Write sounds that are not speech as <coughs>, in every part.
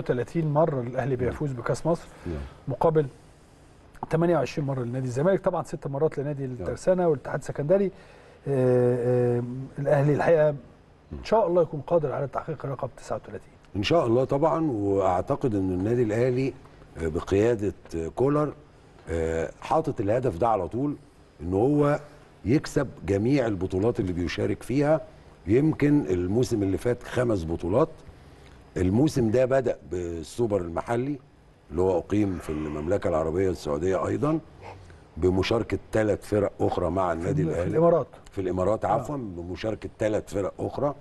130 مره الاهلي نعم. بيفوز بكاس مصر نعم. مقابل 28 مره لنادي الزمالك طبعا ست مرات لنادي نعم. الترسانه والاتحاد السكندري آه، آه، الاهلي الحقيقه ان شاء الله يكون قادر على تحقيق رقم 39 ان شاء الله طبعا واعتقد ان النادي الاهلي آه، بقياده كولر حاطط الهدف ده على طول ان هو يكسب جميع البطولات اللي بيشارك فيها يمكن الموسم اللي فات خمس بطولات الموسم ده بدا بالسوبر المحلي اللي هو اقيم في المملكه العربيه السعوديه ايضا بمشاركه ثلاث فرق اخرى مع النادي الاهلي في الامارات في الامارات آه. عفوا آه. بمشاركه ثلاث فرق اخرى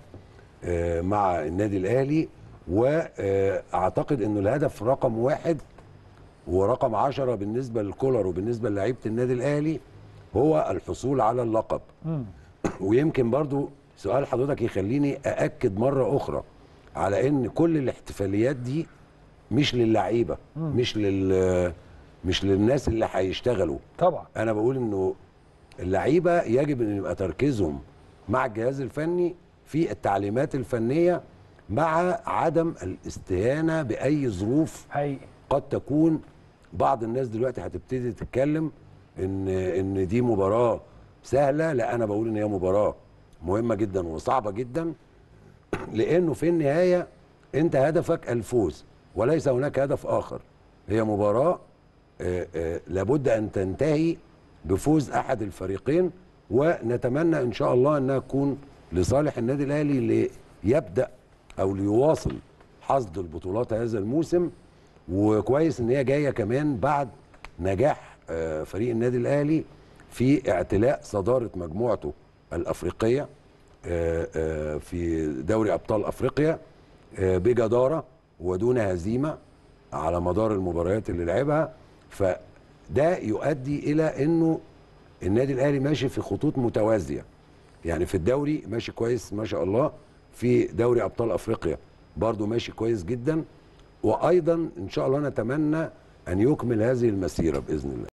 آه، مع النادي الاهلي واعتقد آه، انه الهدف رقم واحد ورقم عشرة بالنسبة للكولر وبالنسبة للعيبة النادي الأهلي هو الحصول على اللقب <coughs> ويمكن برضو سؤال حضرتك يخليني أأكد مرة أخرى على ان كل الاحتفاليات دي مش للعيبه مش لل مش للناس اللي هيشتغلوا طبعا انا بقول انه اللعيبه يجب ان يبقى تركيزهم مع الجهاز الفني في التعليمات الفنيه مع عدم الاستهانه باي ظروف هي. قد تكون بعض الناس دلوقتي هتبتدي تتكلم ان ان دي مباراه سهله لا انا بقول ان هي مباراه مهمه جدا وصعبه جدا لانه في النهايه انت هدفك الفوز وليس هناك هدف اخر هي مباراه آآ آه، آآ آه، لابد ان تنتهي بفوز احد الفريقين ونتمنى ان شاء الله انها تكون لصالح النادي الاهلي ليبدا او ليواصل حصد البطولات هذا الموسم وكويس ان هي جايه كمان بعد نجاح آه، فريق النادي الاهلي في اعتلاء صداره مجموعته الافريقيه آه، آه، في دوري ابطال افريقيا آه، بجداره ودون هزيمه على مدار المباريات اللي لعبها فده يؤدي الى انه النادي الاهلي ماشي في خطوط متوازيه يعني في الدوري ماشي كويس ما شاء الله في دوري ابطال افريقيا برضو ماشي كويس جدا وايضا ان شاء الله نتمنى ان يكمل هذه المسيره باذن الله